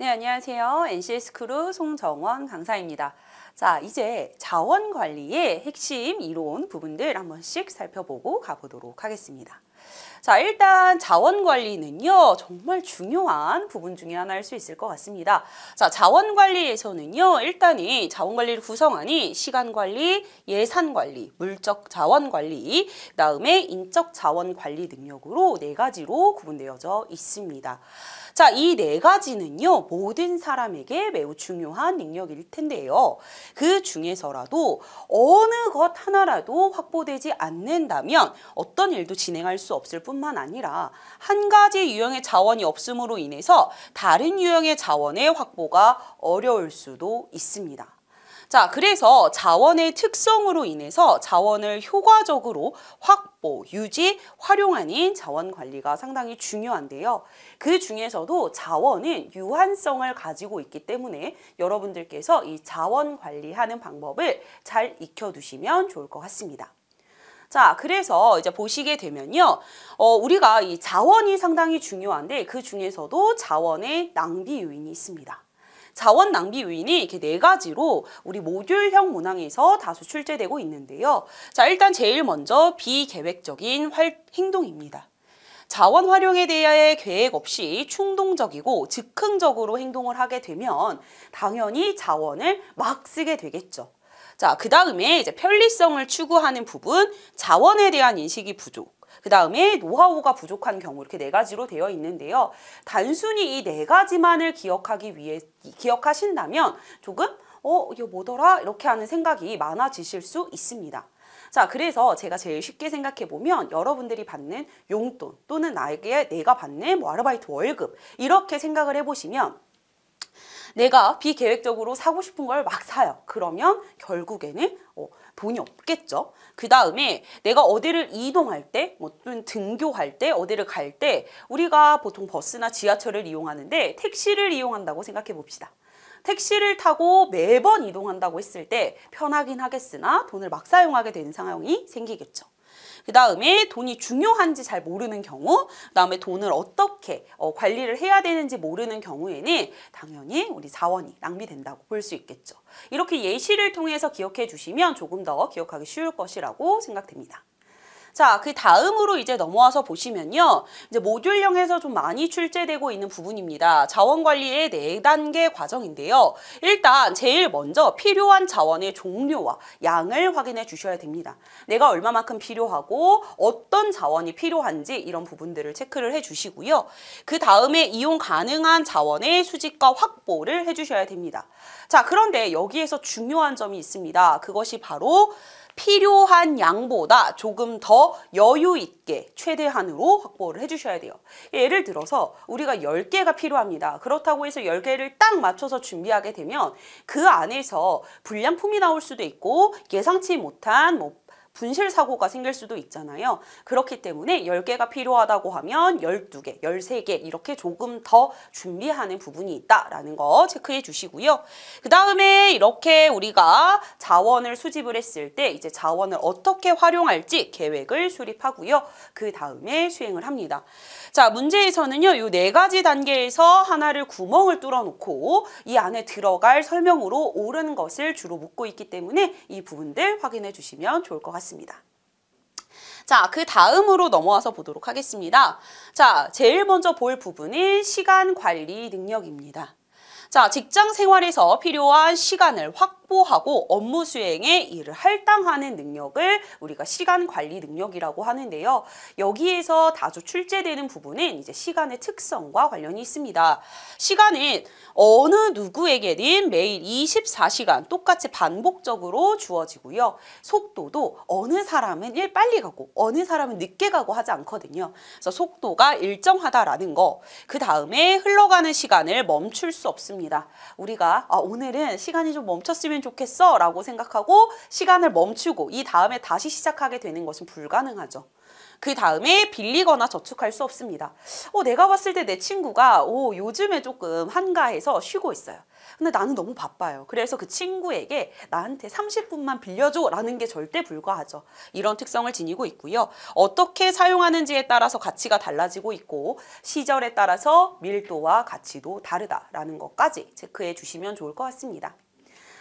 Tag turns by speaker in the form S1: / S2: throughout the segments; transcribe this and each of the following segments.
S1: 네, 안녕하세요. NCS 크루 송정원 강사입니다. 자, 이제 자원 관리의 핵심 이론 부분들 한 번씩 살펴보고 가보도록 하겠습니다. 자, 일단 자원 관리는요, 정말 중요한 부분 중에 하나일 수 있을 것 같습니다. 자, 자원 관리에서는요, 일단이 자원 관리를 구성하니 시간 관리, 예산 관리, 물적 자원 관리, 그 다음에 인적 자원 관리 능력으로 네 가지로 구분되어져 있습니다. 자, 이 네 가지는요, 모든 사람에게 매우 중요한 능력일 텐데요. 그 중에서라도 어느 것 하나라도 확보되지 않는다면 어떤 일도 진행할 수 없을 뿐만 아니라 한 가지 유형의 자원이 없음으로 인해서 다른 유형의 자원의 확보가 어려울 수도 있습니다. 자, 그래서 자원의 특성으로 인해서 자원을 효과적으로 확보 확보, 뭐 유지, 활용 아닌 자원 관리가 상당히 중요한데요. 그 중에서도 자원은 유한성을 가지고 있기 때문에 여러분들께서 이 자원 관리하는 방법을 잘 익혀두시면 좋을 것 같습니다. 자, 그래서 이제 보시게 되면요. 어, 우리가 이 자원이 상당히 중요한데 그 중에서도 자원의 낭비 요인이 있습니다. 자원 낭비 요인이 이렇게 네 가지로 우리 모듈형 문항에서 다수 출제되고 있는데요. 자, 일단 제일 먼저 비계획적인 활, 행동입니다. 자원 활용에 대해 계획 없이 충동적이고 즉흥적으로 행동을 하게 되면 당연히 자원을 막 쓰게 되겠죠. 자, 그 다음에 이제 편리성을 추구하는 부분, 자원에 대한 인식이 부족. 그 다음에 노하우가 부족한 경우 이렇게 네 가지로 되어 있는데요. 단순히 이 네 가지만을 기억하기 위해 기억하신다면 조금 어이거 뭐더라 이렇게 하는 생각이 많아지실 수 있습니다. 자 그래서 제가 제일 쉽게 생각해 보면 여러분들이 받는 용돈 또는 나에게 내가 받는 뭐 아르바이트 월급 이렇게 생각을 해보시면 내가 비계획적으로 사고 싶은 걸 막 사요. 그러면 결국에는 어, 돈이 없겠죠. 그 다음에 내가 어디를 이동할 때, 뭐 또는 등교할 때, 어디를 갈 때 우리가 보통 버스나 지하철을 이용하는데 택시를 이용한다고 생각해 봅시다. 택시를 타고 매번 이동한다고 했을 때 편하긴 하겠으나 돈을 막 사용하게 되는 상황이 생기겠죠. 그 다음에 돈이 중요한지 잘 모르는 경우 그 다음에 돈을 어떻게 어, 관리를 해야 되는지 모르는 경우에는 당연히 우리 자원이 낭비된다고 볼 수 있겠죠. 이렇게 예시를 통해서 기억해 주시면 조금 더 기억하기 쉬울 것이라고 생각됩니다. 자, 그 다음으로 이제 넘어와서 보시면요. 이제 모듈형에서 좀 많이 출제되고 있는 부분입니다. 자원관리의 네단계 과정인데요. 일단 제일 먼저 필요한 자원의 종류와 양을 확인해 주셔야 됩니다. 내가 얼마만큼 필요하고 어떤 자원이 필요한지 이런 부분들을 체크를 해 주시고요. 그 다음에 이용 가능한 자원의 수집과 확보를 해 주셔야 됩니다. 자, 그런데 여기에서 중요한 점이 있습니다. 그것이 바로 필요한 양보다 조금 더 여유 있게 최대한으로 확보를 해주셔야 돼요. 예를 들어서 우리가 10개가 필요합니다. 그렇다고 해서 10개를 딱 맞춰서 준비하게 되면 그 안에서 불량품이 나올 수도 있고 예상치 못한 뭐 분실 사고가 생길 수도 있잖아요. 그렇기 때문에 10개가 필요하다고 하면 12개, 13개 이렇게 조금 더 준비하는 부분이 있다라는 거 체크해 주시고요. 그 다음에 이렇게 우리가 자원을 수집을 했을 때 이제 자원을 어떻게 활용할지 계획을 수립하고요. 그 다음에 수행을 합니다. 자, 문제에서는요. 이 네 가지 단계에서 하나를 구멍을 뚫어 놓고 이 안에 들어갈 설명으로 옳은 것을 주로 묻고 있기 때문에 이 부분들 확인해 주시면 좋을 것 같습니다. 같습니다. 자, 그 다음으로 넘어와서 보도록 하겠습니다. 자, 제일 먼저 볼 부분이 시간 관리 능력입니다. 자, 직장 생활에서 필요한 시간을 확 확보하고 업무 수행에 이를 할당하는 능력을 우리가 시간 관리 능력이라고 하는데요. 여기에서 다소 출제되는 부분은 이제 시간의 특성과 관련이 있습니다. 시간은 어느 누구에게든 매일 24시간 똑같이 반복적으로 주어지고요. 속도도 어느 사람은 일 빨리 가고 어느 사람은 늦게 가고 하지 않거든요. 그래서 속도가 일정하다라는 거. 그 다음에 흘러가는 시간을 멈출 수 없습니다. 우리가 아, 오늘은 시간이 좀 멈췄으면 했으면 좋겠어 라고 생각하고 시간을 멈추고 이 다음에 다시 시작하게 되는 것은 불가능하죠. 그 다음에 빌리거나 저축할 수 없습니다. 어, 내가 봤을 때 내 친구가 오, 요즘에 조금 한가해서 쉬고 있어요. 근데 나는 너무 바빠요. 그래서 그 친구에게 나한테 30분만 빌려줘 라는 게 절대 불가하죠. 이런 특성을 지니고 있고요. 어떻게 사용하는지에 따라서 가치가 달라지고 있고 시절에 따라서 밀도와 가치도 다르다라는 것까지 체크해 주시면 좋을 것 같습니다.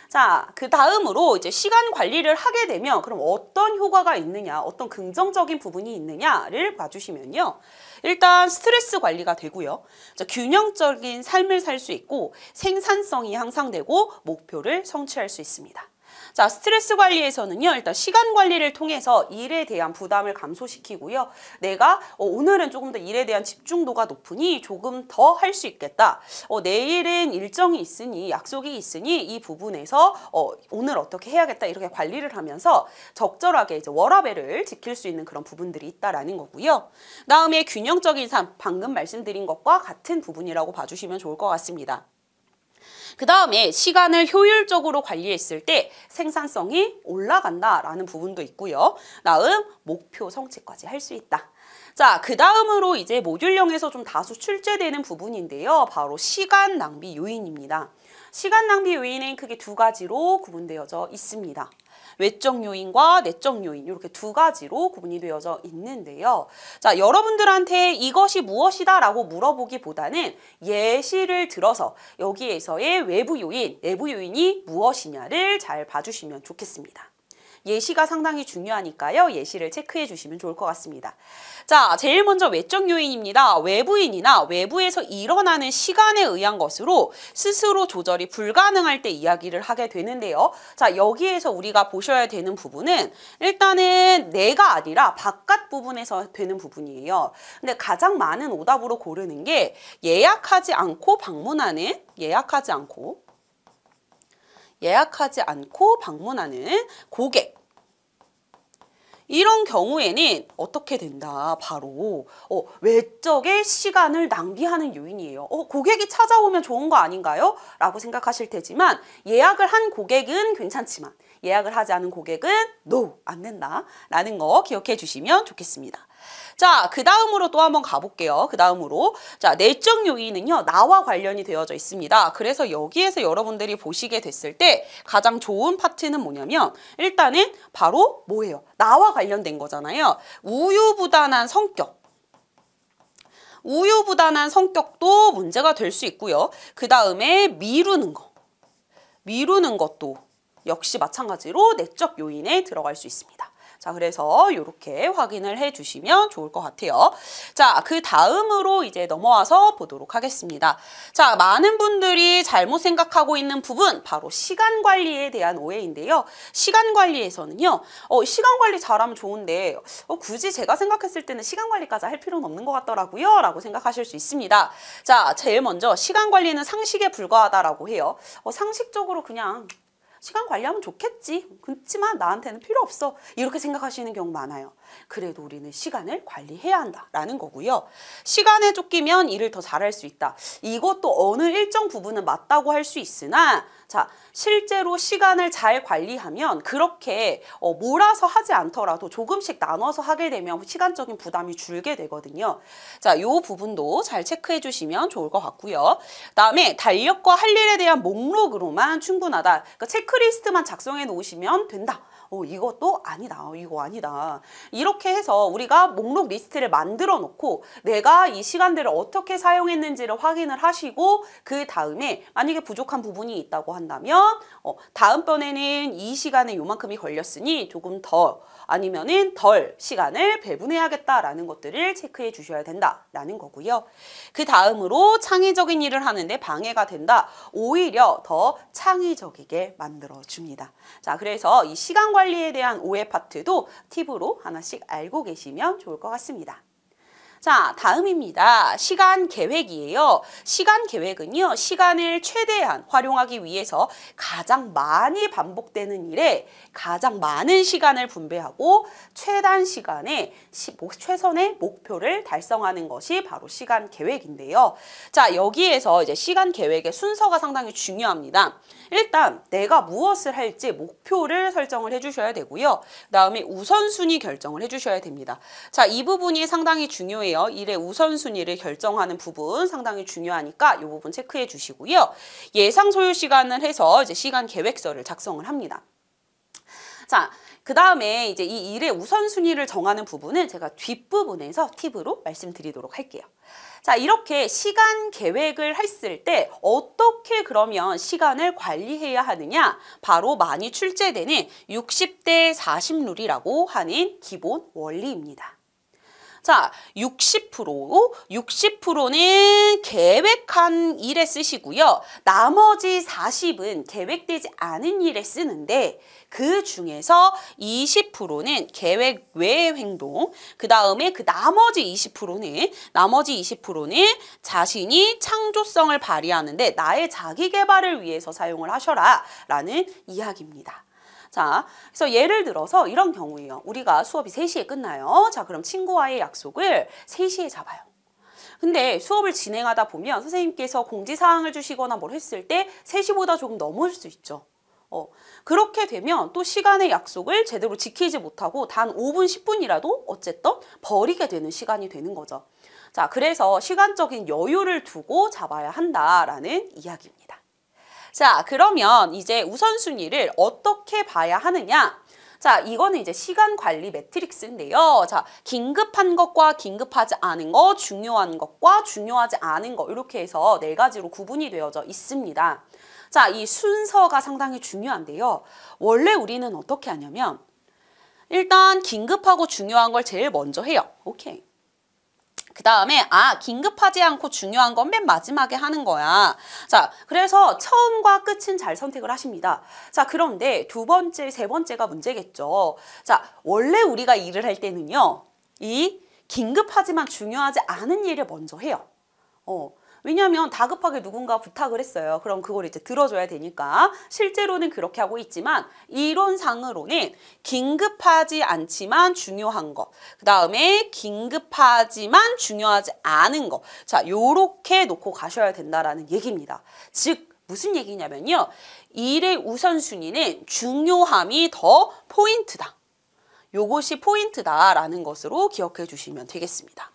S1: 자, 그 다음으로 이제 시간 관리를 하게 되면 그럼 어떤 효과가 있느냐, 어떤 긍정적인 부분이 있느냐를 봐주시면요. 일단 스트레스 관리가 되고요. 자, 균형적인 삶을 살 수 있고 생산성이 향상되고 목표를 성취할 수 있습니다. 자, 스트레스 관리에서는요. 일단 시간 관리를 통해서 일에 대한 부담을 감소시키고요. 내가 어, 오늘은 조금 더 일에 대한 집중도가 높으니 조금 더 할 수 있겠다. 어, 내일은 일정이 있으니 약속이 있으니 이 부분에서 어, 오늘 어떻게 해야겠다 이렇게 관리를 하면서 적절하게 이제 워라밸을 지킬 수 있는 그런 부분들이 있다라는 거고요. 다음에 균형적인 삶, 방금 말씀드린 것과 같은 부분이라고 봐주시면 좋을 것 같습니다. 그 다음에 시간을 효율적으로 관리했을 때 생산성이 올라간다라는 부분도 있고요. 다음 목표 성취까지 할 수 있다. 자, 그 다음으로 이제 모듈형에서 좀 다수 출제되는 부분인데요. 바로 시간 낭비 요인입니다. 시간 낭비 요인은 크게 두 가지로 구분되어져 있습니다. 외적 요인과 내적 요인 이렇게 두 가지로 구분이 되어져 있는데요. 자, 여러분들한테 이것이 무엇이다 라고 물어보기보다는 예시를 들어서 여기에서의 외부 요인, 내부 요인이 무엇이냐를 잘 봐주시면 좋겠습니다. 예시가 상당히 중요하니까요. 예시를 체크해 주시면 좋을 것 같습니다. 자, 제일 먼저 외적 요인입니다. 외부인이나 외부에서 일어나는 시간에 의한 것으로 스스로 조절이 불가능할 때 이야기를 하게 되는데요. 자, 여기에서 우리가 보셔야 되는 부분은 일단은 내가 아니라 바깥 부분에서 되는 부분이에요. 근데 가장 많은 오답으로 고르는 게 예약하지 않고 방문하는 예약하지 않고 예약하지 않고 방문하는 고객 이런 경우에는 어떻게 된다 바로 어, 외적의 시간을 낭비하는 요인이에요 어, 고객이 찾아오면 좋은 거 아닌가요? 라고 생각하실 테지만 예약을 한 고객은 괜찮지만 예약을 하지 않은 고객은 NO 안 된다 라는 거 기억해 주시면 좋겠습니다 자, 그 다음으로 또 한번 가볼게요. 그 다음으로. 자, 내적 요인은요, 나와 관련이 되어져 있습니다. 그래서 여기에서 여러분들이 보시게 됐을 때 가장 좋은 파트는 뭐냐면, 일단은 바로 뭐예요? 나와 관련된 거잖아요. 우유부단한 성격. 우유부단한 성격도 문제가 될 수 있고요. 그 다음에 미루는 거. 미루는 것도 역시 마찬가지로 내적 요인에 들어갈 수 있습니다. 자, 그래서 이렇게 확인을 해주시면 좋을 것 같아요. 자, 그 다음으로 이제 넘어와서 보도록 하겠습니다. 자, 많은 분들이 잘못 생각하고 있는 부분 바로 시간 관리에 대한 오해인데요. 시간 관리에서는요. 어, 시간 관리 잘하면 좋은데 어, 굳이 제가 생각했을 때는 시간 관리까지 할 필요는 없는 것 같더라고요. 라고 생각하실 수 있습니다. 자, 제일 먼저 시간 관리는 상식에 불과하다라고 해요. 어, 상식적으로 그냥 시간 관리하면 좋겠지. 그렇지만 나한테는 필요 없어. 이렇게 생각하시는 경우 많아요. 그래도 우리는 시간을 관리해야 한다라는 거고요. 시간에 쫓기면 일을 더 잘할 수 있다. 이것도 어느 일정 부분은 맞다고 할 수 있으나 자 실제로 시간을 잘 관리하면 그렇게 어, 몰아서 하지 않더라도 조금씩 나눠서 하게 되면 시간적인 부담이 줄게 되거든요. 자, 이 부분도 잘 체크해 주시면 좋을 것 같고요. 그다음에 달력과 할 일에 대한 목록으로만 충분하다. 그러니까 체크리스트만 작성해 놓으시면 된다. 어, 이것도 아니다 이거 아니다 이렇게 해서 우리가 목록 리스트를 만들어 놓고 내가 이 시간대를 어떻게 사용했는지를 확인을 하시고 그 다음에 만약에 부족한 부분이 있다고 한다면 어, 다음번에는 이 시간에 요만큼이 걸렸으니 조금 더 아니면은 덜 시간을 배분해야겠다라는 것들을 체크해 주셔야 된다라는 거고요. 그 다음으로 창의적인 일을 하는데 방해가 된다. 오히려 더 창의적이게 만들어 줍니다. 자, 그래서 이 시간 관리에 대한 오해 파트도 팁으로 하나씩 알고 계시면 좋을 것 같습니다. 자, 다음입니다. 시간 계획이에요. 시간 계획은요. 시간을 최대한 활용하기 위해서 가장 많이 반복되는 일에 가장 많은 시간을 분배하고 최단 시간에 시, 최선의 목표를 달성하는 것이 바로 시간 계획인데요. 자, 여기에서 이제 시간 계획의 순서가 상당히 중요합니다. 일단 내가 무엇을 할지 목표를 설정을 해주셔야 되고요. 그 다음에 우선순위 결정을 해주셔야 됩니다. 자, 이 부분이 상당히 중요해요. 뭐예요? 일의 우선순위를 결정하는 부분 상당히 중요하니까 이 부분 체크해 주시고요. 예상 소요 시간을 해서 이제 시간 계획서를 작성을 합니다. 자, 그 다음에 이제 이 일의 우선순위를 정하는 부분은 제가 뒷부분에서 팁으로 말씀드리도록 할게요. 자, 이렇게 시간 계획을 했을 때 어떻게 그러면 시간을 관리해야 하느냐? 바로 많이 출제되는 60대 40 룰이라고 하는 기본 원리입니다. 자, 60% 60%는 계획한 일에 쓰시고요. 나머지 40은 계획되지 않은 일에 쓰는데 그 중에서 20%는 계획 외의 행동, 그 다음에 그 나머지 20%는 나머지 20%는 자신이 창조성을 발휘하는데 나의 자기 개발을 위해서 사용을 하셔라 라는 이야기입니다. 자, 그래서 예를 들어서 이런 경우에요 우리가 수업이 세시에 끝나요. 자, 그럼 친구와의 약속을 세시에 잡아요. 근데 수업을 진행하다 보면 선생님께서 공지사항을 주시거나 뭘 했을 때 3시보다 조금 넘을 수 있죠. 어, 그렇게 되면 또 시간의 약속을 제대로 지키지 못하고 단 5분, 10분이라도 어쨌든 버리게 되는 시간이 되는 거죠. 자, 그래서 시간적인 여유를 두고 잡아야 한다라는 이야기입니다. 자, 그러면 이제 우선순위를 어떻게 봐야 하느냐? 자, 이거는 이제 시간 관리 매트릭스인데요. 자, 긴급한 것과 긴급하지 않은 것, 중요한 것과 중요하지 않은 것 이렇게 해서 네 가지로 구분이 되어져 있습니다. 자, 이 순서가 상당히 중요한데요. 원래 우리는 어떻게 하냐면 일단 긴급하고 중요한 걸 제일 먼저 해요. 오케이. 그 다음에 아 긴급하지 않고 중요한 건 맨 마지막에 하는 거야. 자 그래서 처음과 끝은 잘 선택을 하십니다. 자 그런데 두 번째, 세 번째가 문제겠죠. 자 원래 우리가 일을 할 때는요. 이 긴급하지만 중요하지 않은 일을 먼저 해요. 어, 왜냐하면 다급하게 누군가 부탁을 했어요. 그럼 그걸 이제 들어줘야 되니까 실제로는 그렇게 하고 있지만 이론상으로는 긴급하지 않지만 중요한 것, 그 다음에 긴급하지만 중요하지 않은 것, 자 요렇게 놓고 가셔야 된다라는 얘기입니다. 즉 무슨 얘기냐면요. 일의 우선순위는 중요함이 더 포인트다. 요것이 포인트다라는 것으로 기억해 주시면 되겠습니다.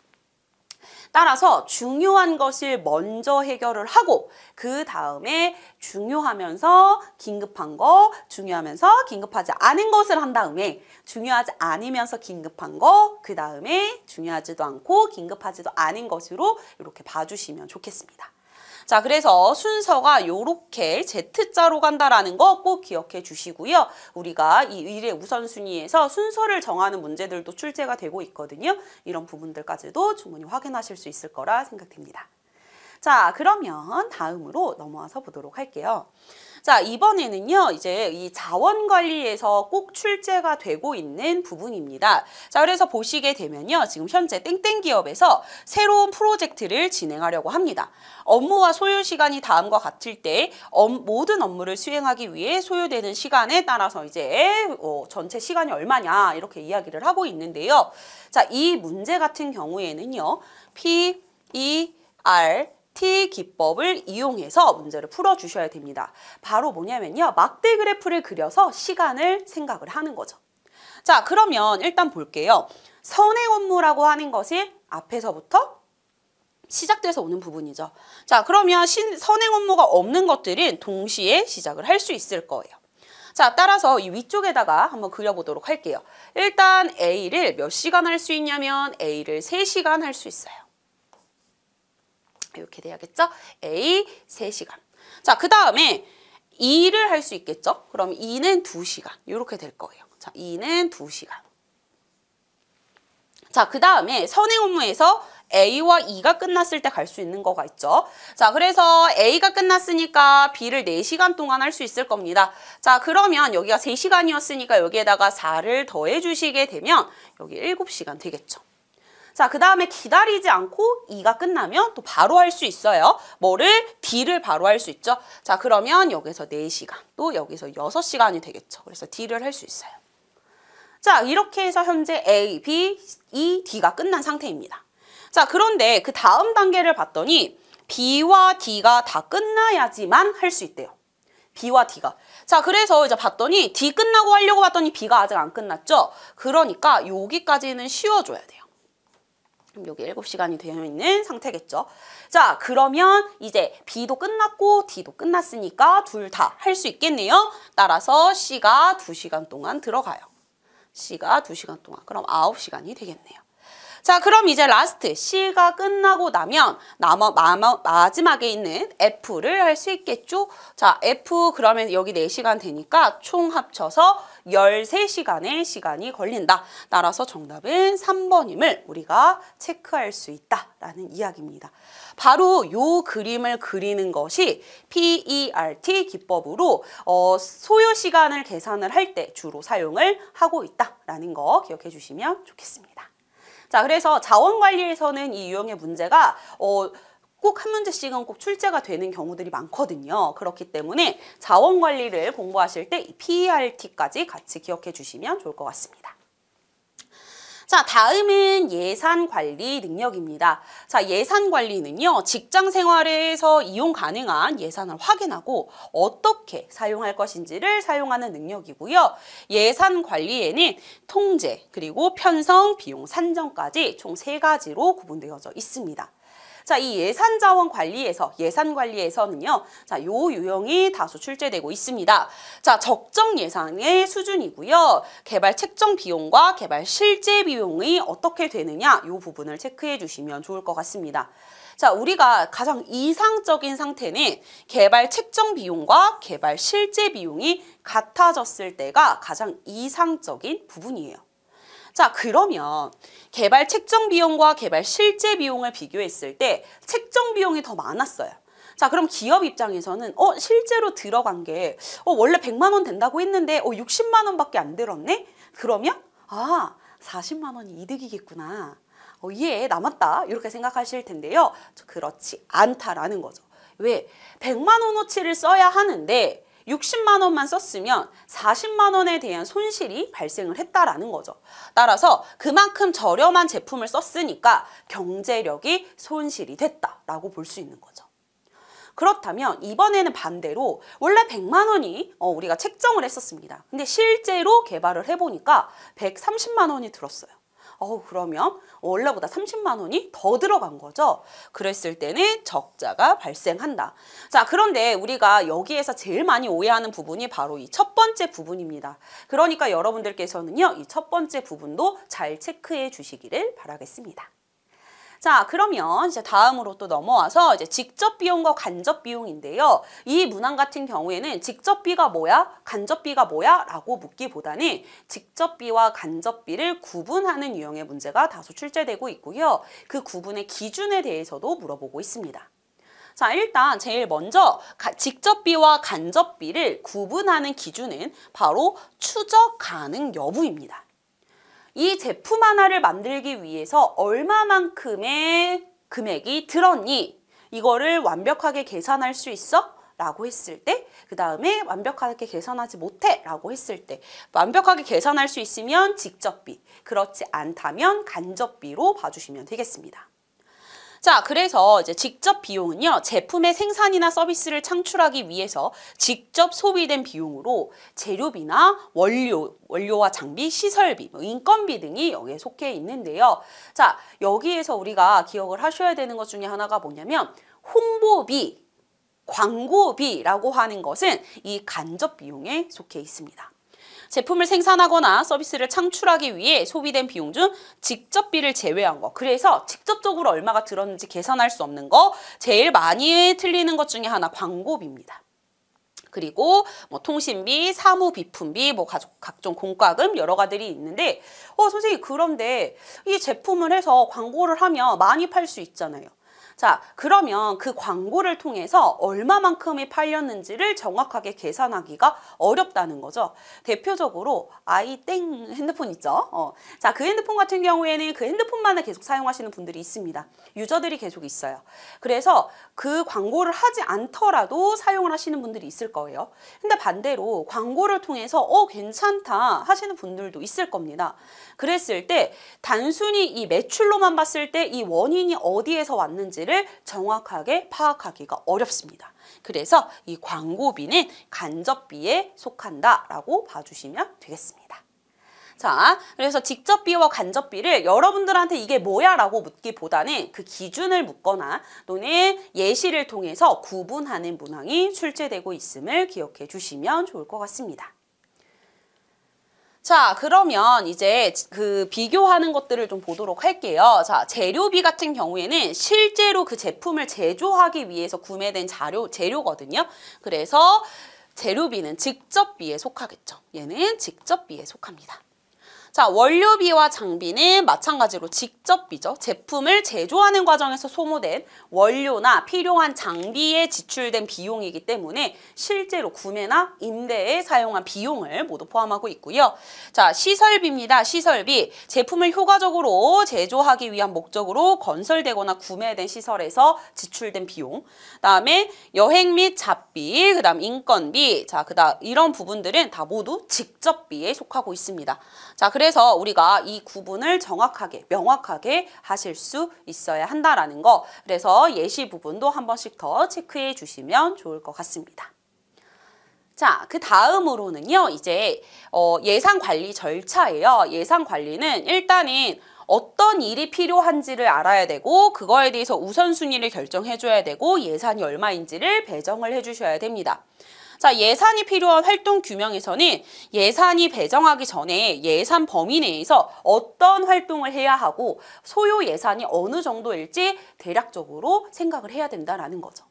S1: 따라서 중요한 것을 먼저 해결을 하고 그 다음에 중요하면서 긴급한 거, 중요하면서 긴급하지 않은 것을 한 다음에 중요하지 않으면서 긴급한 거, 그 다음에 중요하지도 않고 긴급하지도 않은 것으로 이렇게 봐주시면 좋겠습니다. 자, 그래서 순서가 요렇게 Z자로 간다라는 거 꼭 기억해 주시고요. 우리가 이 일의 우선순위에서 순서를 정하는 문제들도 출제가 되고 있거든요. 이런 부분들까지도 충분히 확인하실 수 있을 거라 생각됩니다. 자, 그러면 다음으로 넘어와서 보도록 할게요. 자, 이번에는요. 이제 이 자원 관리에서 꼭 출제가 되고 있는 부분입니다. 자, 그래서 보시게 되면요. 지금 현재 땡땡 기업에서 새로운 프로젝트를 진행하려고 합니다. 업무와 소요 시간이 다음과 같을 때 업, 모든 업무를 수행하기 위해 소요되는 시간에 따라서 이제 어, 전체 시간이 얼마냐 이렇게 이야기를 하고 있는데요. 자, 이 문제 같은 경우에는요. P, E, R, T 기법을 이용해서 문제를 풀어주셔야 됩니다. 바로 뭐냐면요. 막대 그래프를 그려서 시간을 생각을 하는 거죠. 자, 그러면 일단 볼게요. 선행업무라고 하는 것이 앞에서부터 시작돼서 오는 부분이죠. 자, 그러면 신, 선행 업무가 없는 것들은 동시에 시작을 할 수 있을 거예요. 자, 따라서 이 위쪽에다가 한번 그려보도록 할게요. 일단 A를 몇 시간 할 수 있냐면 A를 세시간 할 수 있어요. 이렇게 돼야겠죠? A 3시간. 자, 그 다음에 2를 할 수 있겠죠? 그럼 2는 2시간. 이렇게 될 거예요. 자, 2는 2시간. 자, 그 다음에 선행 업무에서 A와 E가 끝났을 때 갈 수 있는 거가 있죠. 자, 그래서 A가 끝났으니까 B를 4시간 동안 할 수 있을 겁니다. 자, 그러면 여기가 3시간이었으니까 여기에다가 4를 더해 주시게 되면 여기 7시간 되겠죠. 자, 그 다음에 기다리지 않고 이가 끝나면 또 바로 할 수 있어요. 뭐를? D를 바로 할 수 있죠. 자, 그러면 여기서 4시간, 또 여기서 6시간이 되겠죠. 그래서 D를 할 수 있어요. 자, 이렇게 해서 현재 A, B, E, D가 끝난 상태입니다. 자, 그런데 그 다음 단계를 봤더니 B와 D가 다 끝나야지만 할 수 있대요. B와 D가. 자, 그래서 이제 봤더니 D 끝나고 하려고 봤더니 B가 아직 안 끝났죠? 그러니까 여기까지는 쉬워줘야 돼요. 그럼 여기 7시간이 되어 있는 상태겠죠. 자, 그러면 이제 B도 끝났고 D도 끝났으니까 둘 다 할 수 있겠네요. 따라서 C가 두시간 동안 들어가요. C가 두시간 동안. 그럼 아 시간이 되겠네요. 자 그럼 이제 라스트 C가 끝나고 나면 남아, 남아, 마지막에 있는 F를 할 수 있겠죠? 자 F 그러면 여기 4시간 되니까 총 합쳐서 13시간의 시간이 걸린다. 따라서 정답은 3번임을 우리가 체크할 수 있다라는 이야기입니다. 바로 요 그림을 그리는 것이 PERT 기법으로 어, 소요 시간을 계산을 할 때 주로 사용을 하고 있다라는 거 기억해 주시면 좋겠습니다. 자, 그래서 자원 관리에서는 이 유형의 문제가 어 꼭 한 문제씩은 꼭 출제가 되는 경우들이 많거든요. 그렇기 때문에 자원 관리를 공부하실 때이 PERT까지 같이 기억해 주시면 좋을 것 같습니다. 자, 다음은 예산 관리 능력입니다. 자, 예산 관리는요, 직장 생활에서 이용 가능한 예산을 확인하고 어떻게 사용할 것인지를 사용하는 능력이고요. 예산 관리에는 통제, 그리고 편성, 비용 산정까지 총 세가지로 구분되어져 있습니다. 자, 이 예산 자원 관리에서 예산 관리에서는요. 자, 요 유형이 다수 출제되고 있습니다. 자, 적정 예산의 수준이고요. 개발 책정 비용과 개발 실제 비용이 어떻게 되느냐 요 부분을 체크해 주시면 좋을 것 같습니다. 자, 우리가 가장 이상적인 상태는 개발 책정 비용과 개발 실제 비용이 같아졌을 때가 가장 이상적인 부분이에요. 자 그러면 개발 책정 비용과 개발 실제 비용을 비교했을 때 책정 비용이 더 많았어요. 자 그럼 기업 입장에서는 어 실제로 들어간 게 어, 원래 100만 원 된다고 했는데 어 60만 원밖에 안 들었네? 그러면 아 40만 원이 이득이겠구나. 어, 예, 남았다. 이렇게 생각하실 텐데요. 그렇지 않다라는 거죠. 왜? 100만 원어치를 써야 하는데 60만 원만 썼으면 40만 원에 대한 손실이 발생을 했다라는 거죠. 따라서 그만큼 저렴한 제품을 썼으니까 경제력이 손실이 됐다라고 볼 수 있는 거죠. 그렇다면 이번에는 반대로 원래 100만 원이 어, 우리가 책정을 했었습니다. 근데 실제로 개발을 해보니까 130만 원이 들었어요. 어 그러면 원래보다 30만 원이 더 들어간 거죠. 그랬을 때는 적자가 발생한다. 자 그런데 우리가 여기에서 제일 많이 오해하는 부분이 바로 이 첫 번째 부분입니다. 그러니까 여러분들께서는요 이 첫 번째 부분도 잘 체크해 주시기를 바라겠습니다. 자, 그러면 이제 다음으로 또 넘어와서 이제 직접 비용과 간접 비용인데요. 이 문항 같은 경우에는 직접비가 뭐야? 간접비가 뭐야? 라고 묻기보다는 직접비와 간접비를 구분하는 유형의 문제가 다소 출제되고 있고요. 그 구분의 기준에 대해서도 물어보고 있습니다. 자 일단 제일 먼저 직접비와 간접비를 구분하는 기준은 바로 추적 가능 여부입니다. 이 제품 하나를 만들기 위해서 얼마만큼의 금액이 들었니? 이거를 완벽하게 계산할 수 있어? 라고 했을 때, 그 다음에 완벽하게 계산하지 못해 라고 했을 때, 완벽하게 계산할 수 있으면 직접비, 그렇지 않다면 간접비로 봐주시면 되겠습니다. 자, 그래서 이제 직접 비용은요. 제품의 생산이나 서비스를 창출하기 위해서 직접 소비된 비용으로 재료비나 원료, 원료와 장비, 시설비, 뭐 인건비 등이 여기에 속해 있는데요. 자, 여기에서 우리가 기억을 하셔야 되는 것 중에 하나가 뭐냐면 홍보비, 광고비라고 하는 것은 이 간접 비용에 속해 있습니다. 제품을 생산하거나 서비스를 창출하기 위해 소비된 비용 중 직접비를 제외한 거 그래서 직접적으로 얼마가 들었는지 계산할 수 없는 거 제일 많이 틀리는 것 중에 하나 광고비입니다. 그리고 뭐 통신비, 사무 비품비, 뭐 가족, 각종 공과금 여러 가들이 지 있는데 어 선생님 그런데 이 제품을 해서 광고를 하면 많이 팔 수 있잖아요. 자, 그러면 그 광고를 통해서 얼마만큼이 팔렸는지를 정확하게 계산하기가 어렵다는 거죠. 대표적으로 아이땡 핸드폰 있죠. 어. 자, 그 핸드폰 같은 경우에는 그 핸드폰만을 계속 사용하시는 분들이 있습니다. 유저들이 계속 있어요. 그래서 그 광고를 하지 않더라도 사용을 하시는 분들이 있을 거예요. 근데 반대로 광고를 통해서 어 괜찮다 하시는 분들도 있을 겁니다. 그랬을 때 단순히 이 매출로만 봤을 때 이 원인이 어디에서 왔는지 있는지를 정확하게 파악하기가 어렵습니다. 그래서 이 광고비는 간접비에 속한다라고 봐주시면 되겠습니다. 자, 그래서 직접비와 간접비를 여러분들한테 이게 뭐야 라고 묻기보다는 그 기준을 묻거나 또는 예시를 통해서 구분하는 문항이 출제되고 있음을 기억해 주시면 좋을 것 같습니다. 자, 그러면 이제 그 비교하는 것들을 좀 보도록 할게요. 자, 재료비 같은 경우에는 실제로 그 제품을 제조하기 위해서 구매된 자료, 재료거든요. 그래서 재료비는 직접비에 속하겠죠. 얘는 직접비에 속합니다. 자, 원료비와 장비는 마찬가지로 직접비죠. 제품을 제조하는 과정에서 소모된 원료나 필요한 장비에 지출된 비용이기 때문에 실제로 구매나 임대에 사용한 비용을 모두 포함하고 있고요. 자, 시설비입니다. 시설비. 제품을 효과적으로 제조하기 위한 목적으로 건설되거나 구매된 시설에서 지출된 비용. 그다음에 여행 및 잡비, 그다음 인건비. 자, 그다음 이런 부분들은 다 모두 직접비에 속하고 있습니다. 자, 그래 그래서 우리가 이 구분을 정확하게 명확하게 하실 수 있어야 한다라는 거 그래서 예시 부분도 한 번씩 더 체크해 주시면 좋을 것 같습니다. 자, 그 다음으로는요, 이제, 어, 예산 관리 절차예요. 예산 관리는 일단은 어떤 일이 필요한지를 알아야 되고 그거에 대해서 우선순위를 결정해줘야 되고 예산이 얼마인지를 배정을 해주셔야 됩니다. 자, 예산이 필요한 활동 규명에서는 예산이 배정하기 전에 예산 범위 내에서 어떤 활동을 해야 하고 소요 예산이 어느 정도일지 대략적으로 생각을 해야 된다라는 거죠.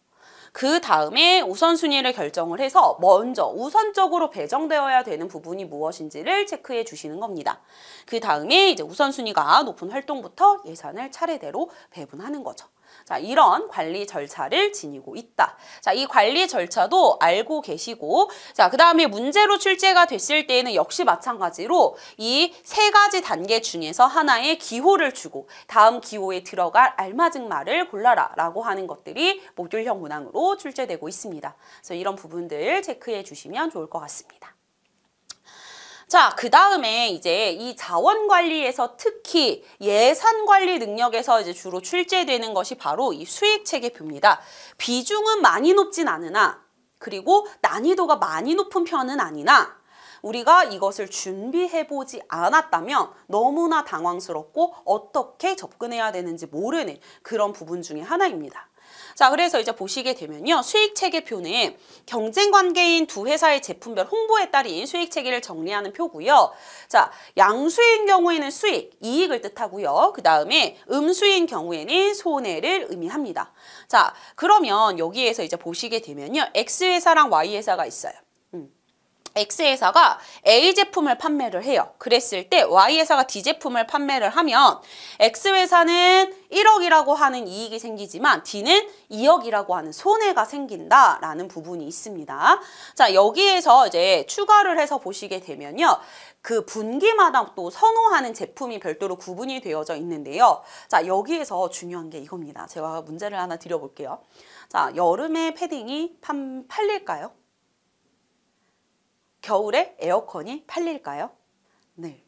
S1: 그 다음에 우선순위를 결정을 해서 먼저 우선적으로 배정되어야 되는 부분이 무엇인지를 체크해 주시는 겁니다. 그 다음에 이제 우선순위가 높은 활동부터 예산을 차례대로 배분하는 거죠. 자, 이런 관리 절차를 지니고 있다. 자, 이 관리 절차도 알고 계시고 자, 그다음에 문제로 출제가 됐을 때에는 역시 마찬가지로 이 세 가지 단계 중에서 하나의 기호를 주고 다음 기호에 들어갈 알맞은 말을 골라라라고 하는 것들이 모듈형 문항으로 출제되고 있습니다. 그래서 이런 부분들 체크해 주시면 좋을 것 같습니다. 자, 그 다음에 이제 이 자원 관리에서 특히 예산 관리 능력에서 이제 주로 출제되는 것이 바로 이 수익 체계표입니다. 비중은 많이 높진 않으나 그리고 난이도가 많이 높은 편은 아니나 우리가 이것을 준비해보지 않았다면 너무나 당황스럽고 어떻게 접근해야 되는지 모르는 그런 부분 중에 하나입니다. 자, 그래서 이제 보시게 되면요. 수익 체계표는 경쟁 관계인 두 회사의 제품별 홍보에 따른 수익 체계를 정리하는 표고요. 자, 양수인 경우에는 수익, 이익을 뜻하고요. 그다음에 음수인 경우에는 손해를 의미합니다. 자, 그러면 여기에서 이제 보시게 되면요. X 회사랑 Y 회사가 있어요. X회사가 A 제품을 판매를 해요. 그랬을 때 Y회사가 D 제품을 판매를 하면 X회사는 1억이라고 하는 이익이 생기지만 D는 2억이라고 하는 손해가 생긴다라는 부분이 있습니다. 자, 여기에서 이제 추가를 해서 보시게 되면요. 그 분기마다 또 선호하는 제품이 별도로 구분이 되어져 있는데요. 자, 여기에서 중요한 게 이겁니다. 제가 문제를 하나 드려볼게요. 자, 여름에 패딩이 팔릴까요? 겨울에 에어컨이 팔릴까요? 네,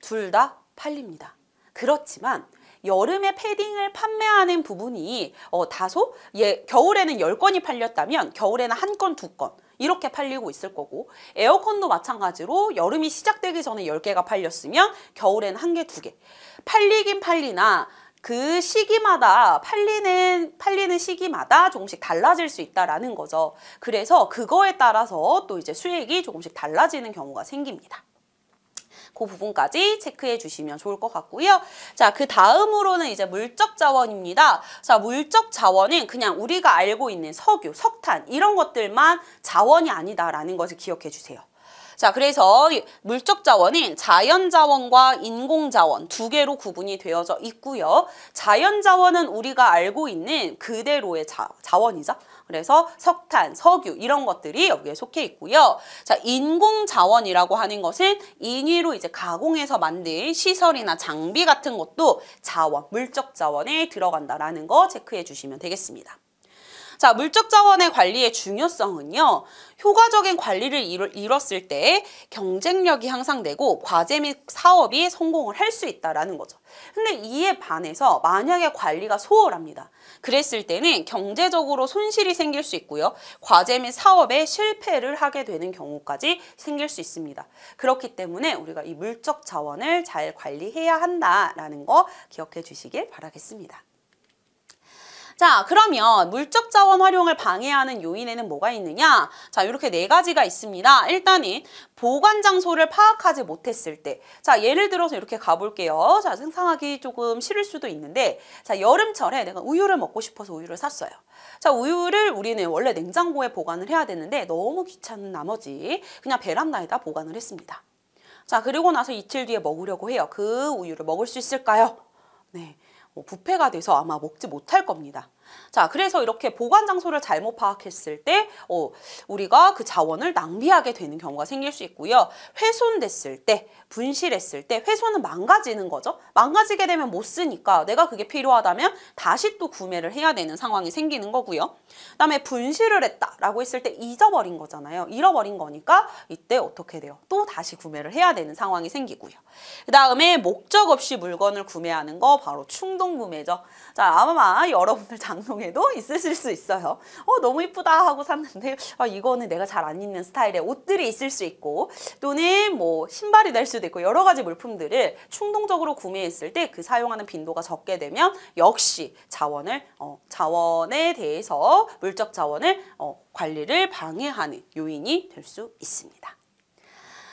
S1: 둘 다 팔립니다. 그렇지만 여름에 패딩을 판매하는 부분이 어, 다소 예, 겨울에는 10건이 팔렸다면 겨울에는 한 건, 두 건 이렇게 팔리고 있을 거고 에어컨도 마찬가지로 여름이 시작되기 전에 10개가 팔렸으면 겨울에는 한 개, 두 개 팔리긴 팔리나 그 시기마다 팔리는 팔리는 시기마다 조금씩 달라질 수 있다라는 거죠. 그래서 그거에 따라서 또 이제 수익이 조금씩 달라지는 경우가 생깁니다. 그 부분까지 체크해 주시면 좋을 것 같고요. 자, 그 다음으로는 이제 물적 자원입니다. 자, 물적 자원은 그냥 우리가 알고 있는 석유, 석탄 이런 것들만 자원이 아니다라는 것을 기억해 주세요. 자, 그래서 물적 자원은 자연 자원과 인공 자원 두 개로 구분이 되어져 있고요. 자연 자원은 우리가 알고 있는 그대로의 자, 자원이죠. 그래서 석탄, 석유 이런 것들이 여기에 속해 있고요. 자, 인공 자원이라고 하는 것은 인위로 이제 가공해서 만든 시설이나 장비 같은 것도 자원, 물적 자원에 들어간다라는 거 체크해 주시면 되겠습니다. 자, 물적 자원의 관리의 중요성은요. 효과적인 관리를 이뤘을 때 경쟁력이 향상되고 과제 및 사업이 성공을 할 수 있다라는 거죠. 근데 이에 반해서 만약에 관리가 소홀합니다. 그랬을 때는 경제적으로 손실이 생길 수 있고요. 과제 및 사업에 실패를 하게 되는 경우까지 생길 수 있습니다. 그렇기 때문에 우리가 이 물적 자원을 잘 관리해야 한다라는 거 기억해 주시길 바라겠습니다. 자 그러면 물적 자원 활용을 방해하는 요인에는 뭐가 있느냐 자 이렇게 네 가지가 있습니다 일단은 보관 장소를 파악하지 못했을 때 자 예를 들어서 이렇게 가볼게요 자 생산하기 조금 싫을 수도 있는데 자 여름철에 내가 우유를 먹고 싶어서 우유를 샀어요 자 우유를 우리는 원래 냉장고에 보관을 해야 되는데 너무 귀찮은 나머지 그냥 베란다에다 보관을 했습니다 자 그리고 나서 이틀 뒤에 먹으려고 해요 그 우유를 먹을 수 있을까요? 네. 뭐 부패가 돼서 아마 먹지 못할 겁니다. 자, 그래서 이렇게 보관 장소를 잘못 파악했을 때 어, 우리가 그 자원을 낭비하게 되는 경우가 생길 수 있고요. 훼손됐을 때, 분실했을 때 훼손은 망가지는 거죠. 망가지게 되면 못 쓰니까 내가 그게 필요하다면 다시 또 구매를 해야 되는 상황이 생기는 거고요. 그다음에 분실을 했다라고 했을 때 잊어버린 거잖아요. 잃어버린 거니까 이때 어떻게 돼요? 또 다시 구매를 해야 되는 상황이 생기고요. 그다음에 목적 없이 물건을 구매하는 거 바로 충동 구매죠. 자, 아마 여러분들 장 방송에도 있으실 수 있어요. 어 너무 이쁘다 하고 샀는데 아, 이거는 내가 잘 안 입는 스타일의 옷들이 있을 수 있고 또는 뭐 신발이 될 수도 있고 여러 가지 물품들을 충동적으로 구매했을 때 그 사용하는 빈도가 적게 되면 역시 자원을 어, 자원에 대해서 물적 자원을 어, 관리를 방해하는 요인이 될 수 있습니다.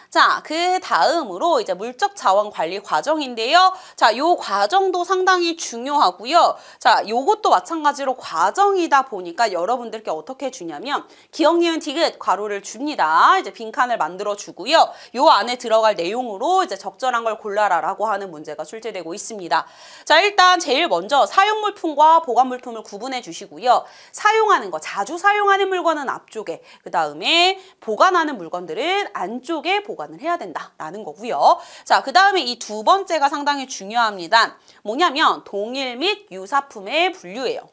S1: 자, 그 다음으로 이제 물적 자원 관리 과정인데요. 자, 요 과정도 상당히 중요하고요. 자, 요것도 마찬가지로 과정이다 보니까 여러분들께 어떻게 주냐면 기억 니은 디귿 괄호를 줍니다. 이제 빈칸을 만들어 주고요. 요 안에 들어갈 내용으로 이제 적절한 걸 골라라라고 하는 문제가 출제되고 있습니다. 자, 일단 제일 먼저 사용 물품과 보관 물품을 구분해 주시고요. 사용하는 거, 자주 사용하는 물건은 앞쪽에, 그 다음에 보관하는 물건들은 안쪽에 보 보관을 해야 된다라는 거고요. 자, 그 다음에 이 두 번째가 상당히 중요합니다. 뭐냐면 동일 및 유사품의 분류예요.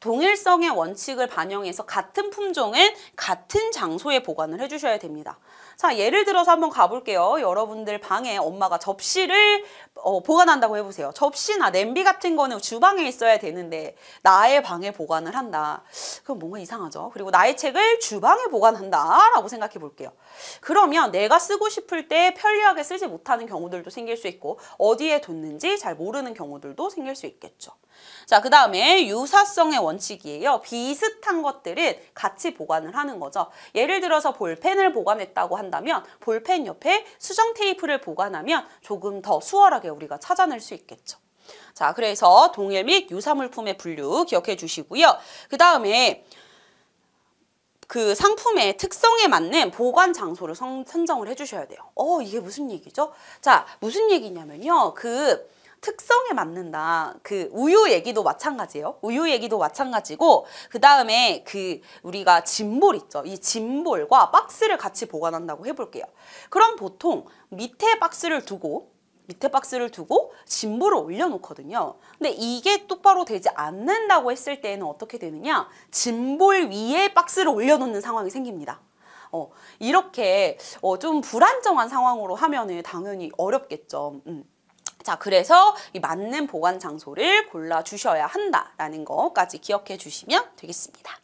S1: 동일성의 원칙을 반영해서 같은 품종은 같은 장소에 보관을 해주셔야 됩니다. 자, 예를 들어서 한번 가볼게요. 여러분들 방에 엄마가 접시를 어, 보관한다고 해보세요. 접시나 냄비 같은 거는 주방에 있어야 되는데 나의 방에 보관을 한다. 그럼 뭔가 이상하죠. 그리고 나의 책을 주방에 보관한다라고 생각해 볼게요. 그러면 내가 쓰고 싶을 때 편리하게 쓰지 못하는 경우들도 생길 수 있고 어디에 뒀는지 잘 모르는 경우들도 생길 수 있겠죠. 자, 그 다음에 유사성의 원칙이에요. 비슷한 것들은 같이 보관을 하는 거죠. 예를 들어서 볼펜을 보관했다고 한다면 볼펜 옆에 수정 테이프를 보관하면 조금 더 수월하게 우리가 찾아낼 수 있겠죠. 자, 그래서 동일 및 유사물품의 분류 기억해 주시고요. 그 다음에 그 상품의 특성에 맞는 보관 장소를 선, 정을 해주셔야 돼요. 어, 이게 무슨 얘기죠? 자, 무슨 얘기냐면요. 그 특성에 맞는다. 그 우유 얘기도 마찬가지예요. 우유 얘기도 마찬가지고 그 다음에 그 우리가 짐볼 있죠. 이 짐볼과 박스를 같이 보관한다고 해볼게요. 그럼 보통 밑에 박스를 두고 밑에 박스를 두고 짐볼을 올려놓거든요. 근데 이게 똑바로 되지 않는다고 했을 때는 어떻게 되느냐? 짐볼 위에 박스를 올려놓는 상황이 생깁니다. 어, 이렇게 어, 좀 불안정한 상황으로 하면 은 당연히 어렵겠죠. 음. 자, 그래서 이 맞는 보관 장소를 골라주셔야 한다라는 것까지 기억해 주시면 되겠습니다.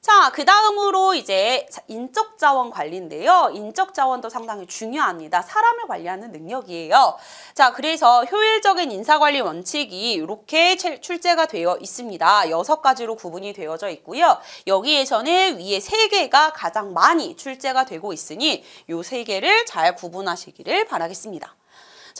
S1: 자, 그 다음으로 이제 인적 자원 관리인데요. 인적 자원도 상당히 중요합니다. 사람을 관리하는 능력이에요. 자, 그래서 효율적인 인사관리 원칙이 이렇게 출제가 되어 있습니다. 여섯 가지로 구분이 되어져 있고요. 여기에서는 위에 세 개가 가장 많이 출제가 되고 있으니 요 세 개를 잘 구분하시기를 바라겠습니다.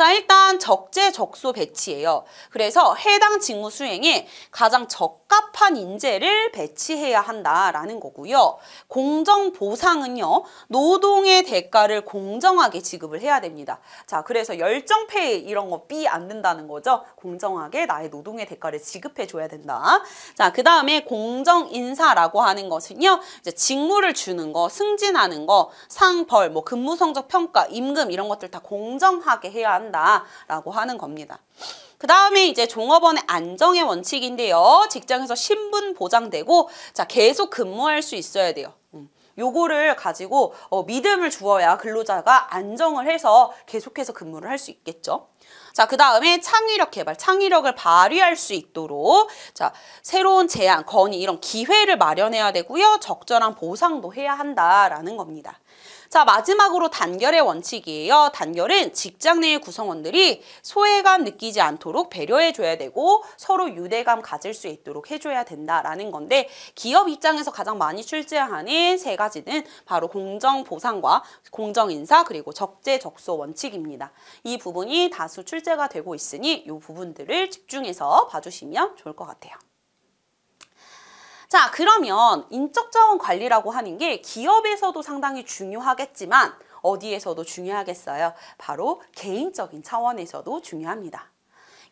S1: 자, 일단 적재적소 배치예요. 그래서 해당 직무 수행에 가장 적합한 인재를 배치해야 한다라는 거고요. 공정 보상은요. 노동의 대가를 공정하게 지급을 해야 됩니다. 자, 그래서 열정 페이 이런 거 삐 안 된다는 거죠. 공정하게 나의 노동의 대가를 지급해 줘야 된다. 자, 그다음에 공정 인사라고 하는 것은요. 이제 직무를 주는 거, 승진하는 거, 상, 벌, 뭐 근무 성적 평가, 임금 이런 것들 다 공정하게 해야 한다. 한다라고 하는 겁니다. 그 다음에 이제 종업원의 안정의 원칙인데요. 직장에서 신분 보장되고 자 계속 근무할 수 있어야 돼요. 음. 요거를 가지고 어, 믿음을 주어야 근로자가 안정을 해서 계속해서 근무를 할 수 있겠죠. 자, 그 다음에 창의력 개발, 창의력을 발휘할 수 있도록 자, 새로운 제안, 건의 이런 기회를 마련해야 되고요. 적절한 보상도 해야 한다라는 겁니다. 자 마지막으로 단결의 원칙이에요. 단결은 직장 내의 구성원들이 소외감 느끼지 않도록 배려해줘야 되고 서로 유대감 가질 수 있도록 해줘야 된다라는 건데 기업 입장에서 가장 많이 출제하는 세 가지는 바로 공정 보상과 공정 인사 그리고 적재적소 원칙입니다. 이 부분이 다수 출제가 되고 있으니 이 부분들을 집중해서 봐주시면 좋을 것 같아요. 자, 그러면 인적 자원 관리라고 하는 게 기업에서도 상당히 중요하겠지만 어디에서도 중요하겠어요? 바로 개인적인 차원에서도 중요합니다.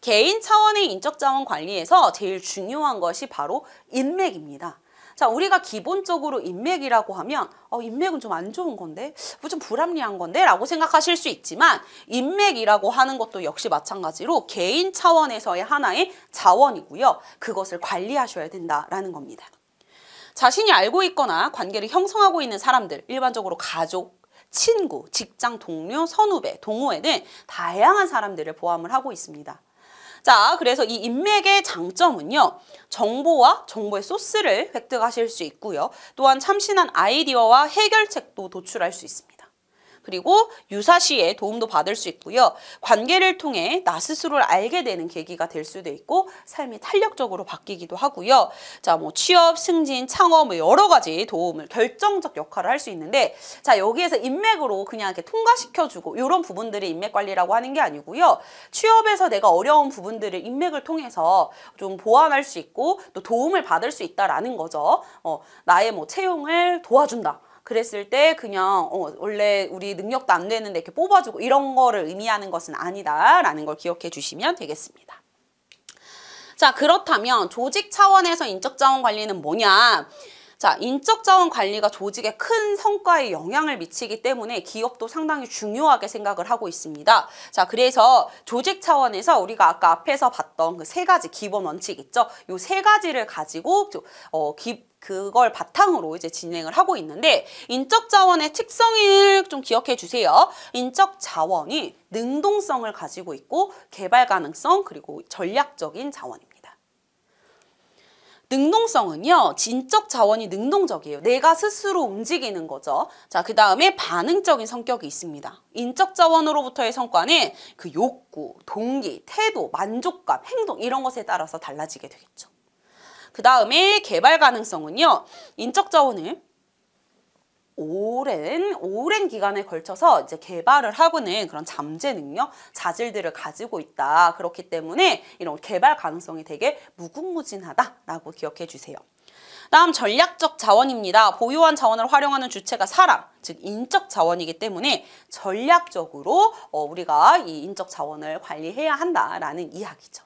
S1: 개인 차원의 인적 자원 관리에서 제일 중요한 것이 바로 인맥입니다. 자, 우리가 기본적으로 인맥이라고 하면 어, 인맥은 좀 안 좋은 건데? 뭐 좀 불합리한 건데? 라고 생각하실 수 있지만 인맥이라고 하는 것도 역시 마찬가지로 개인 차원에서의 하나의 자원이고요. 그것을 관리하셔야 된다라는 겁니다. 자신이 알고 있거나 관계를 형성하고 있는 사람들, 일반적으로 가족, 친구, 직장 동료, 선후배, 동호회등 다양한 사람들을 포함을 하고 있습니다. 자, 그래서 이 인맥의 장점은요. 정보와 정보의 소스를 획득하실 수 있고요. 또한 참신한 아이디어와 해결책도 도출할 수 있습니다. 그리고 유사시에 도움도 받을 수 있고요. 관계를 통해 나 스스로를 알게 되는 계기가 될 수도 있고 삶이 탄력적으로 바뀌기도 하고요. 자, 뭐 취업, 승진, 창업 뭐 여러 가지 도움을 결정적 역할을 할 수 있는데 자, 여기에서 인맥으로 그냥 이렇게 통과시켜 주고 이런 부분들이 인맥 관리라고 하는 게 아니고요. 취업에서 내가 어려운 부분들을 인맥을 통해서 좀 보완할 수 있고 또 도움을 받을 수 있다라는 거죠. 어, 나의 뭐 채용을 도와준다. 그랬을 때 그냥 어, 원래 우리 능력도 안 되는데 이렇게 뽑아주고 이런 거를 의미하는 것은 아니다라는 걸 기억해 주시면 되겠습니다. 자 그렇다면 조직 차원에서 인적 자원 관리는 뭐냐 자, 인적 자원 관리가 조직의 큰 성과에 영향을 미치기 때문에 기업도 상당히 중요하게 생각을 하고 있습니다. 자, 그래서 조직 차원에서 우리가 아까 앞에서 봤던 그 세 가지 기본 원칙 있죠? 요 세 가지를 가지고 어, 기, 그걸 바탕으로 이제 진행을 하고 있는데 인적 자원의 특성을 좀 기억해 주세요. 인적 자원이 능동성을 가지고 있고 개발 가능성 그리고 전략적인 자원입니다. 능동성은요. 진적 자원이 능동적이에요. 내가 스스로 움직이는 거죠. 자, 그 다음에 반응적인 성격이 있습니다. 인적 자원으로부터의 성과는 그 욕구, 동기, 태도, 만족감, 행동 이런 것에 따라서 달라지게 되겠죠. 그 다음에 개발 가능성은요. 인적 자원을 오랜 오랜 기간에 걸쳐서 이제 개발을 하고는 그런 잠재 능력, 자질들을 가지고 있다. 그렇기 때문에 이런 개발 가능성이 되게 무궁무진하다라고 기억해 주세요. 다음 전략적 자원입니다. 보유한 자원을 활용하는 주체가 사람, 즉 인적 자원이기 때문에 전략적으로 어, 우리가 이 인적 자원을 관리해야 한다라는 이야기죠.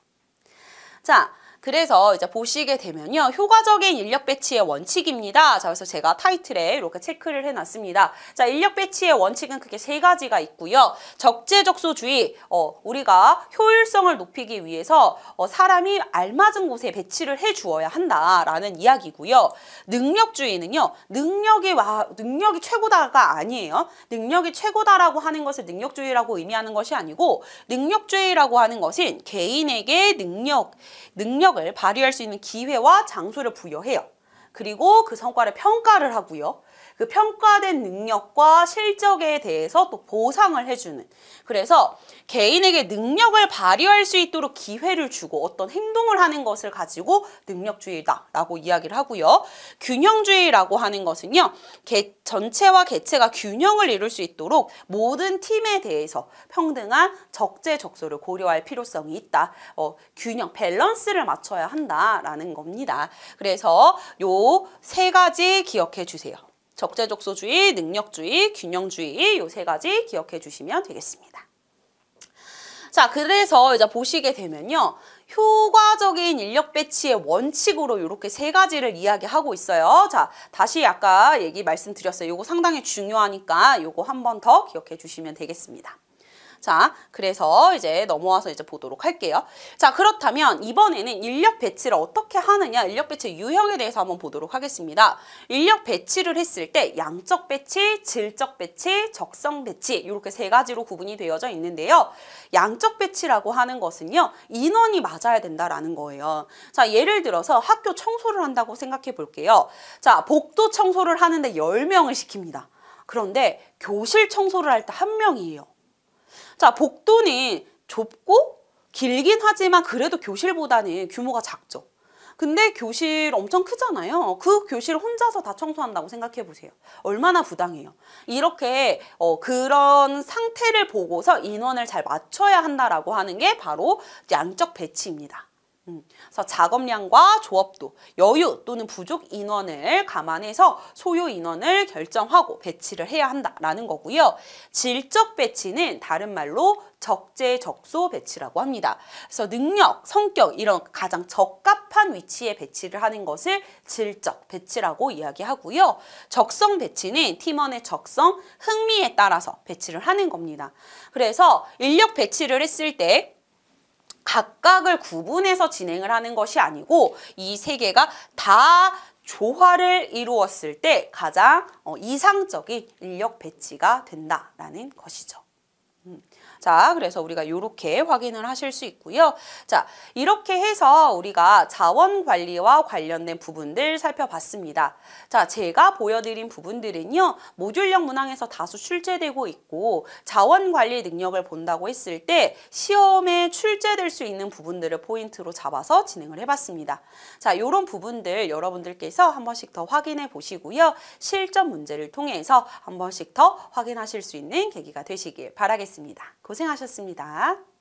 S1: 자, 그래서 이제 보시게 되면요. 효과적인 인력 배치의 원칙입니다. 자, 그래서 제가 타이틀에 이렇게 체크를 해놨습니다. 자, 인력 배치의 원칙은 크게 세 가지가 있고요. 적재적소주의, 어, 우리가 효율성을 높이기 위해서 어, 사람이 알맞은 곳에 배치를 해주어야 한다라는 이야기고요. 능력주의는요. 능력이 와, 능력이 최고다가 아니에요. 능력이 최고다라고 하는 것을 능력주의라고 의미하는 것이 아니고 능력주의라고 하는 것은 개인에게 능력, 능력 실력을 발휘할 수 있는 기회와 장소를 부여해요. 그리고 그 성과를 평가를 하고요. 그 평가된 능력과 실적에 대해서 또 보상을 해주는 그래서 개인에게 능력을 발휘할 수 있도록 기회를 주고 어떤 행동을 하는 것을 가지고 능력주의다라고 이야기를 하고요. 균형주의라고 하는 것은요. 개, 전체와 개체가 균형을 이룰 수 있도록 모든 팀에 대해서 평등한 적재적소를 고려할 필요성이 있다. 어, 균형, 밸런스를 맞춰야 한다라는 겁니다. 그래서 요 세 가지 기억해 주세요. 적재적소주의, 능력주의, 균형주의 요 세 가지 기억해 주시면 되겠습니다. 자, 그래서 이제 보시게 되면요. 효과적인 인력 배치의 원칙으로 이렇게 세 가지를 이야기하고 있어요. 자, 다시 아까 얘기 말씀드렸어요. 이거 상당히 중요하니까 이거한 번 더 기억해 주시면 되겠습니다. 자, 그래서 이제 넘어와서 이제 보도록 할게요. 자, 그렇다면 이번에는 인력 배치를 어떻게 하느냐, 인력 배치 유형에 대해서 한번 보도록 하겠습니다. 인력 배치를 했을 때 양적 배치, 질적 배치, 적성 배치 이렇게 세 가지로 구분이 되어져 있는데요. 양적 배치라고 하는 것은요. 인원이 맞아야 된다라는 거예요. 자, 예를 들어서 학교 청소를 한다고 생각해 볼게요. 자, 복도 청소를 하는데 열명을 시킵니다. 그런데 교실 청소를 할 때 한 명이에요. 자, 복도는 좁고 길긴 하지만 그래도 교실보다는 규모가 작죠. 근데 교실 엄청 크잖아요. 그 교실 혼자서 다 청소한다고 생각해 보세요. 얼마나 부당해요. 이렇게 어, 그런 상태를 보고서 인원을 잘 맞춰야 한다라고 하는 게 바로 양적 배치입니다. 음. 그래서 작업량과 조업도 여유 또는 부족 인원을 감안해서 소요 인원을 결정하고 배치를 해야 한다라는 거고요. 질적 배치는 다른 말로 적재적소 배치라고 합니다. 그래서 능력, 성격 이런 가장 적합한 위치에 배치를 하는 것을 질적 배치라고 이야기하고요. 적성 배치는 팀원의 적성, 흥미에 따라서 배치를 하는 겁니다. 그래서 인력 배치를 했을 때 각각을 구분해서 진행을 하는 것이 아니고 이 세 개가 다 조화를 이루었을 때 가장 어, 이상적인 인력 배치가 된다라는 것이죠. 자, 그래서 우리가 이렇게 확인을 하실 수 있고요. 자, 이렇게 해서 우리가 자원 관리와 관련된 부분들 살펴봤습니다. 자, 제가 보여드린 부분들은요. 모듈형 문항에서 다수 출제되고 있고 자원 관리 능력을 본다고 했을 때 시험에 출제될 수 있는 부분들을 포인트로 잡아서 진행을 해봤습니다. 자, 이런 부분들 여러분들께서 한 번씩 더 확인해 보시고요. 실전 문제를 통해서 한 번씩 더 확인하실 수 있는 계기가 되시길 바라겠습니다. 고생하셨습니다.